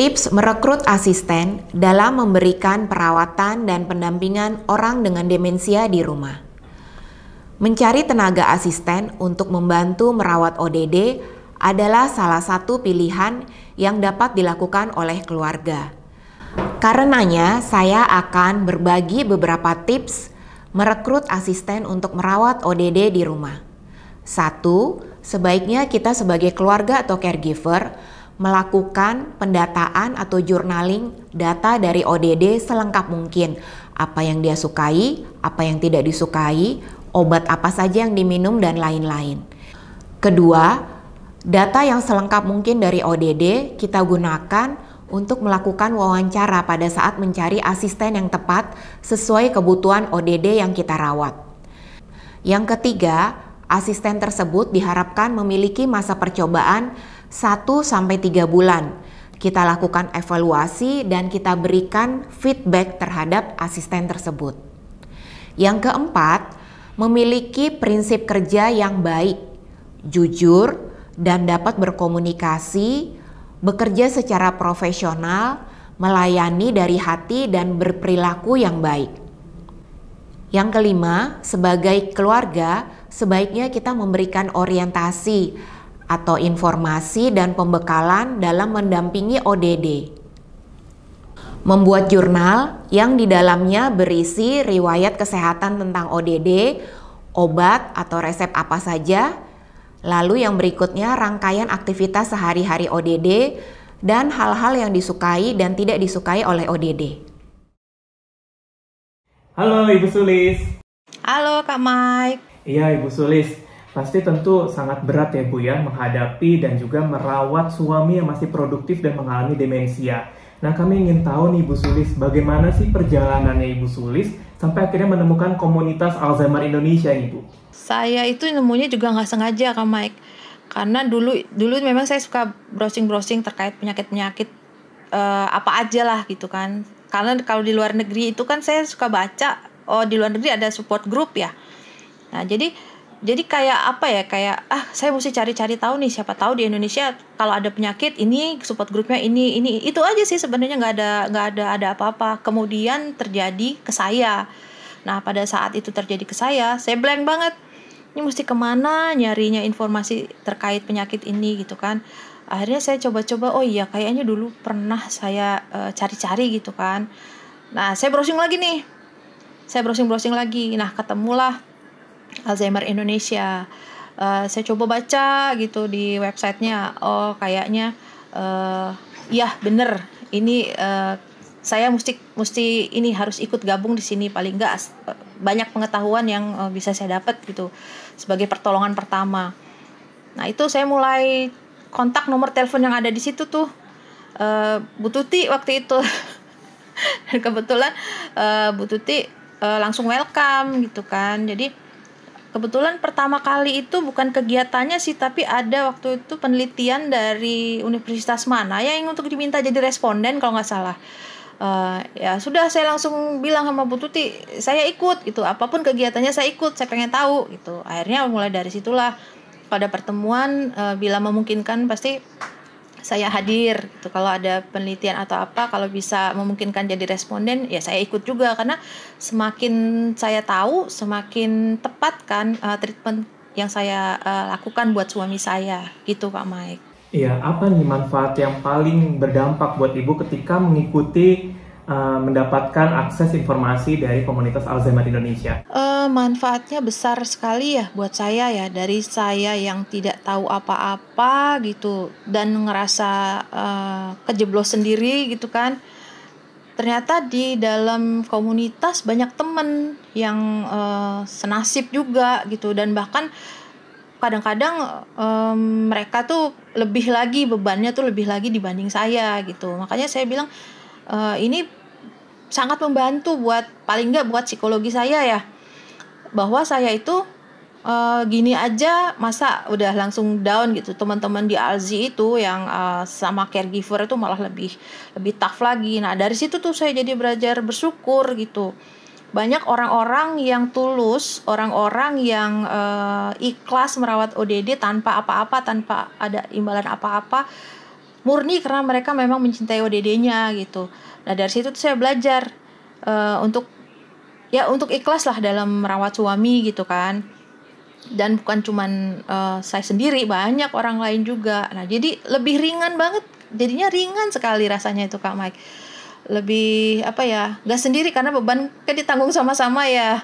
Tips merekrut asisten dalam memberikan perawatan dan pendampingan orang dengan demensia di rumah. Mencari tenaga asisten untuk membantu merawat ODD adalah salah satu pilihan yang dapat dilakukan oleh keluarga. Karenanya, saya akan berbagi beberapa tips merekrut asisten untuk merawat ODD di rumah. Satu, sebaiknya kita sebagai keluarga atau caregiver melakukan pendataan atau journaling data dari ODD selengkap mungkin. Apa yang dia sukai, apa yang tidak disukai, obat apa saja yang diminum, dan lain-lain. Kedua, data yang selengkap mungkin dari ODD kita gunakan untuk melakukan wawancara pada saat mencari asisten yang tepat sesuai kebutuhan ODD yang kita rawat. Yang ketiga, asisten tersebut diharapkan memiliki masa percobaan 1 sampai 3 bulan. Kita lakukan evaluasi dan kita berikan feedback terhadap asisten tersebut. Yang keempat, memiliki prinsip kerja yang baik, jujur, dan dapat berkomunikasi, bekerja secara profesional, melayani dari hati, dan berperilaku yang baik. Yang kelima, sebagai keluarga, sebaiknya kita memberikan orientasi atau informasi dan pembekalan dalam mendampingi ODD. Membuat jurnal yang di dalamnya berisi riwayat kesehatan tentang ODD, obat atau resep apa saja, lalu yang berikutnya rangkaian aktivitas sehari-hari ODD dan hal-hal yang disukai dan tidak disukai oleh ODD. Halo Ibu Sulis. Halo Kak Mike. Iya Ibu Sulis. Pasti tentu sangat berat ya Bu ya menghadapi dan juga merawat suami yang masih produktif dan mengalami demensia. Nah kami ingin tahu nih Ibu Sulis, bagaimana sih perjalanannya Ibu Sulis sampai akhirnya menemukan komunitas Alzheimer Indonesia Ibu? Saya itu nemunya juga nggak sengaja Kak Mike. Karena dulu dulu memang saya suka browsing-browsing terkait penyakit-penyakit uh, apa aja lah gitu kan. Karena kalau di luar negeri itu kan saya suka baca, oh di luar negeri ada support group ya. Nah jadi jadi kayak apa ya kayak ah saya mesti cari-cari tahu nih siapa tahu di Indonesia kalau ada penyakit ini support grupnya ini ini itu aja sih sebenarnya nggak ada nggak ada ada apa-apa kemudian terjadi ke saya nah pada saat itu terjadi ke saya saya blank banget ini mesti kemana nyarinya informasi terkait penyakit ini gitu kan akhirnya saya coba-coba oh iya kayaknya dulu pernah saya eh, cari-cari uh, gitu kan nah saya browsing lagi nih saya browsing-browsing lagi nah ketemulah Alzheimer Indonesia. Uh, saya coba baca gitu di websitenya, oh kayaknya uh, ya bener ini uh, saya mesti mesti ini harus ikut gabung di sini paling enggak banyak pengetahuan yang bisa saya dapat gitu sebagai pertolongan pertama. Nah itu saya mulai kontak nomor telepon yang ada di situ tuh uh, Bu Tuti waktu itu dan kebetulan uh, Bu Tuti uh, langsung welcome gitu kan jadi Kebetulan pertama kali itu bukan kegiatannya sih, tapi ada waktu itu penelitian dari universitas mana ya yang untuk diminta jadi responden kalau nggak salah. Uh, ya sudah saya langsung bilang sama Bu Tuti saya ikut gitu apapun kegiatannya saya ikut saya pengen tahu gitu akhirnya mulai dari situlah pada pertemuan uh, bila memungkinkan pasti saya hadir gitu kalau ada penelitian atau apa kalau bisa memungkinkan jadi responden ya saya ikut juga karena semakin saya tahu semakin tepat kan uh, treatment yang saya uh, lakukan buat suami saya gitu Kak Mike. Iya, apa nih manfaat yang paling berdampak buat ibu ketika mengikuti Eh, mendapatkan akses informasi dari komunitas Alzheimer Indonesia? Uh, manfaatnya besar sekali ya buat saya ya dari saya yang tidak tahu apa-apa gitu dan ngerasa uh, kejeblos sendiri gitu kan. Ternyata di dalam komunitas banyak teman yang uh, senasib juga gitu dan bahkan kadang-kadang um, mereka tuh lebih lagi bebannya tuh lebih lagi dibanding saya gitu makanya saya bilang uh, ini sangat membantu buat paling nggak buat psikologi saya ya bahwa saya itu e, gini aja masa udah langsung down gitu teman-teman di Alzi itu yang e, sama caregiver itu malah lebih lebih tough lagi nah dari situ tuh saya jadi belajar bersyukur gitu banyak orang-orang yang tulus orang-orang yang e, ikhlas merawat ODD tanpa apa-apa tanpa ada imbalan apa-apa murni karena mereka memang mencintai ODD-nya gitu. Nah dari situ tuh saya belajar uh, untuk ya untuk ikhlas lah dalam merawat suami gitu kan. Dan bukan cuman uh, saya sendiri, banyak orang lain juga. Nah jadi lebih ringan banget, jadinya ringan sekali rasanya itu Kak Mike. Lebih apa ya, gak sendiri karena beban kan ditanggung sama-sama ya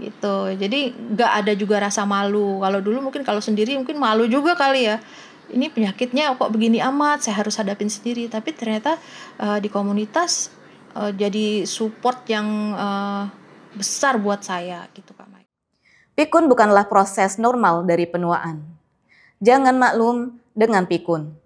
gitu jadi gak ada juga rasa malu kalau dulu mungkin kalau sendiri mungkin malu juga kali ya ini penyakitnya kok begini amat saya harus hadapin sendiri tapi ternyata uh, di komunitas uh, jadi support yang uh, besar buat saya gitu Kak Mike. Pikun bukanlah proses normal dari penuaan. Jangan maklum dengan pikun.